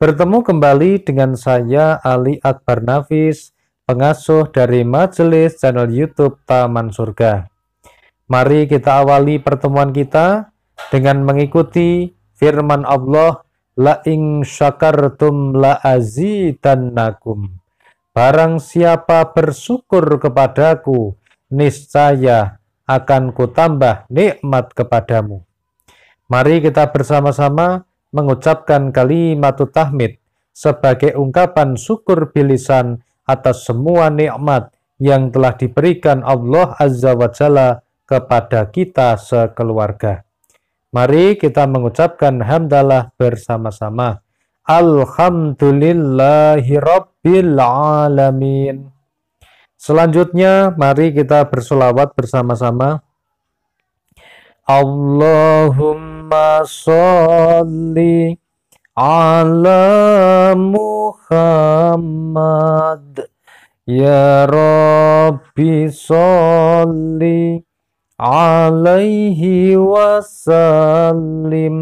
Bertemu kembali dengan saya Ali Akbar Nafis, pengasuh dari Majelis channel YouTube Taman Surga. Mari kita awali pertemuan kita dengan mengikuti firman Allah, La ing syakartum la azidannakum. Barang siapa bersyukur kepadaku, niscaya akan kutambah nikmat kepadamu. Mari kita bersama-sama mengucapkan kalimat tahmid sebagai ungkapan syukur bilisan atas semua nikmat yang telah diberikan Allah Azza wa Jalla kepada kita sekeluarga. Mari kita mengucapkan hamdalah bersama-sama. Alhamdulillahi Selanjutnya, mari kita bersolawat bersama-sama. Allahumma Allahumma salli ala Muhammad Ya Rabbi salli wasallim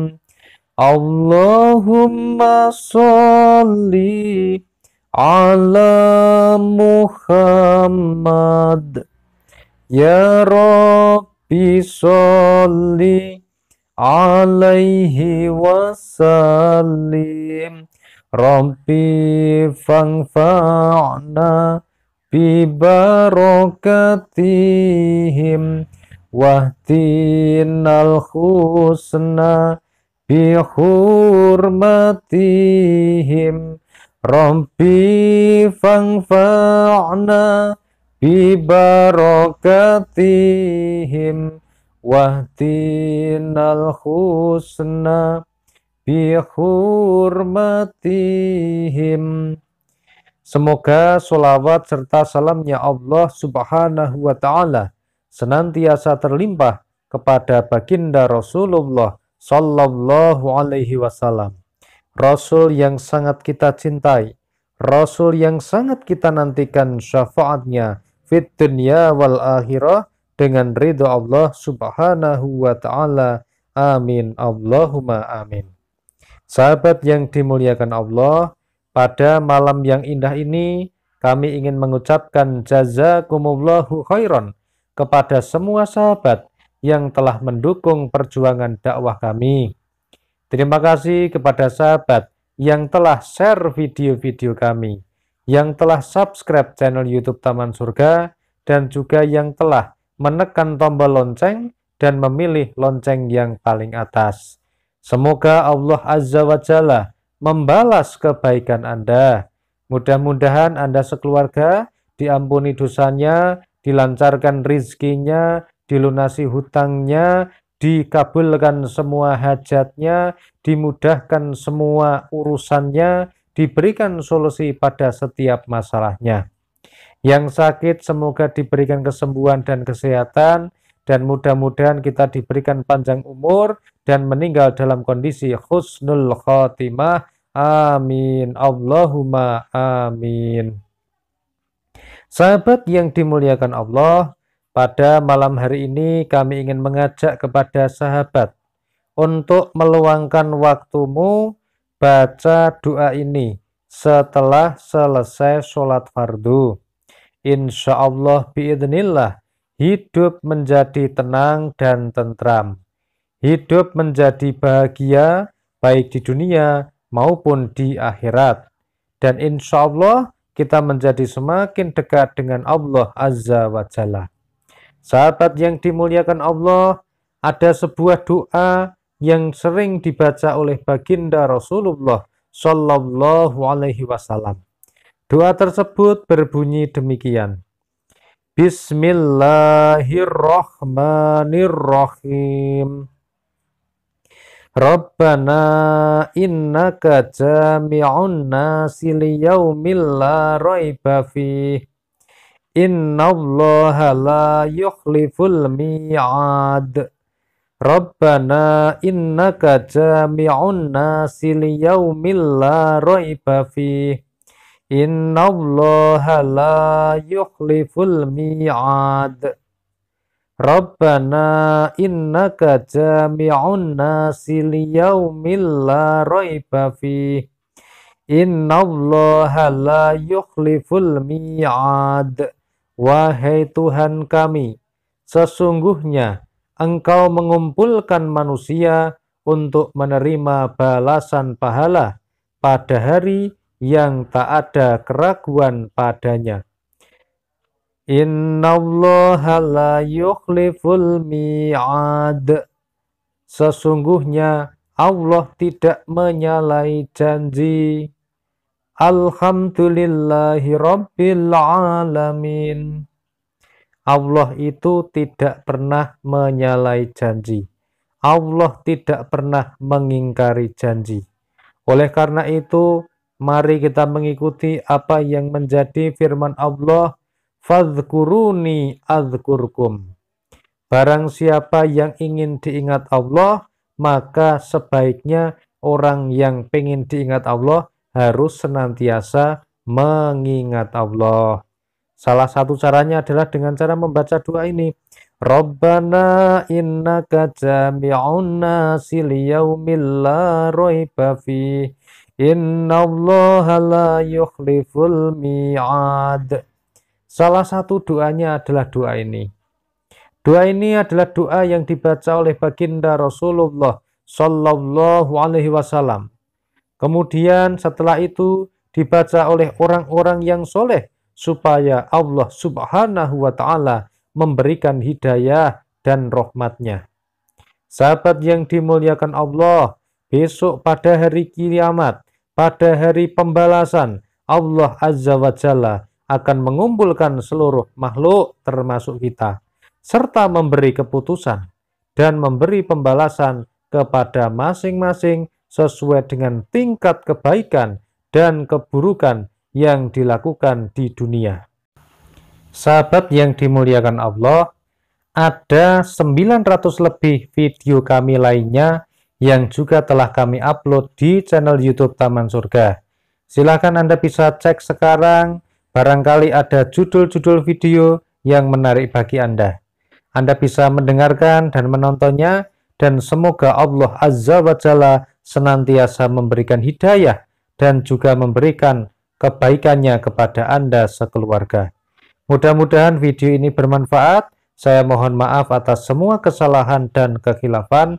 Allahumma salli ala Muhammad Ya Rabbi alaihi wasallim Rabbi fangfa'na bibarakatihim wahdinal husna bihurmatihim Rabbi fangfa'na bibarakatihim wahdinal husna bihurmatihim. Semoga solawat serta salamnya Allah subhanahu wa ta'ala senantiasa terlimpah kepada baginda Rasulullah sallallahu alaihi wasallam. Rasul yang sangat kita cintai, Rasul yang sangat kita nantikan syafaatnya fit dunia wal akhirah dengan ridho Allah subhanahu wa ta'ala. Amin. Allahumma amin. Sahabat yang dimuliakan Allah, pada malam yang indah ini, kami ingin mengucapkan jazakumullahu khairan kepada semua sahabat yang telah mendukung perjuangan dakwah kami. Terima kasih kepada sahabat yang telah share video-video kami, yang telah subscribe channel YouTube Taman Surga, dan juga yang telah menekan tombol lonceng, dan memilih lonceng yang paling atas. Semoga Allah Azza wa Jalla membalas kebaikan Anda. Mudah-mudahan Anda sekeluarga diampuni dosanya, dilancarkan rizkinya, dilunasi hutangnya, dikabulkan semua hajatnya, dimudahkan semua urusannya, diberikan solusi pada setiap masalahnya. Yang sakit semoga diberikan kesembuhan dan kesehatan dan mudah-mudahan kita diberikan panjang umur dan meninggal dalam kondisi khusnul khotimah. Amin. Allahumma amin. Sahabat yang dimuliakan Allah, pada malam hari ini kami ingin mengajak kepada sahabat untuk meluangkan waktumu baca doa ini setelah selesai sholat fardu. Insya Allah biidnillah hidup menjadi tenang dan tentram. Hidup menjadi bahagia baik di dunia maupun di akhirat. Dan insya Allah kita menjadi semakin dekat dengan Allah Azza wa Jalla. Sahabat yang dimuliakan Allah, ada sebuah doa yang sering dibaca oleh baginda Rasulullah Sallallahu Alaihi Wasallam. Doa tersebut berbunyi demikian. Bismillahirrahmanirrahim. Rabbana innaka jami'un nasi liyaumil la raiba fih. la yukhliful mi'ad. Rabbana innaka jami'un nasi liyaumil la raiba fih. Inna Allah la yukhliful mi'ad. Rabbana innaka jami'un nasi liyawmin la raiba fi Inna Allah la yukhliful mi'ad. Wahai Tuhan kami, sesungguhnya engkau mengumpulkan manusia untuk menerima balasan pahala pada hari yang tak ada keraguan padanya. allaha la yukhliful mi'ad. Sesungguhnya Allah tidak menyalahi janji. Alhamdulillahi Rabbil Alamin. Allah itu tidak pernah menyalahi janji. Allah tidak pernah mengingkari janji. Oleh karena itu, Mari kita mengikuti apa yang menjadi firman Allah, "Fadhkuruni adhkurkum Barang siapa yang ingin diingat Allah, maka sebaiknya orang yang ingin diingat Allah harus senantiasa mengingat Allah. Salah satu caranya adalah dengan cara membaca doa ini. Rabbana innaka jami'un nasi liyaumil la Inna Allah la yukhliful mi'ad. Salah satu doanya adalah doa ini. Doa ini adalah doa yang dibaca oleh baginda Rasulullah Sallallahu Alaihi Wasallam. Kemudian setelah itu dibaca oleh orang-orang yang soleh supaya Allah Subhanahu Wa Taala memberikan hidayah dan rahmatnya. Sahabat yang dimuliakan Allah, besok pada hari kiamat pada hari pembalasan, Allah Azza wa Jalla akan mengumpulkan seluruh makhluk termasuk kita, serta memberi keputusan dan memberi pembalasan kepada masing-masing sesuai dengan tingkat kebaikan dan keburukan yang dilakukan di dunia. Sahabat yang dimuliakan Allah, ada 900 lebih video kami lainnya yang juga telah kami upload di channel YouTube Taman Surga. Silahkan Anda bisa cek sekarang, barangkali ada judul-judul video yang menarik bagi Anda. Anda bisa mendengarkan dan menontonnya, dan semoga Allah Azza wa Jalla senantiasa memberikan hidayah dan juga memberikan kebaikannya kepada Anda sekeluarga. Mudah-mudahan video ini bermanfaat. Saya mohon maaf atas semua kesalahan dan kekhilafan.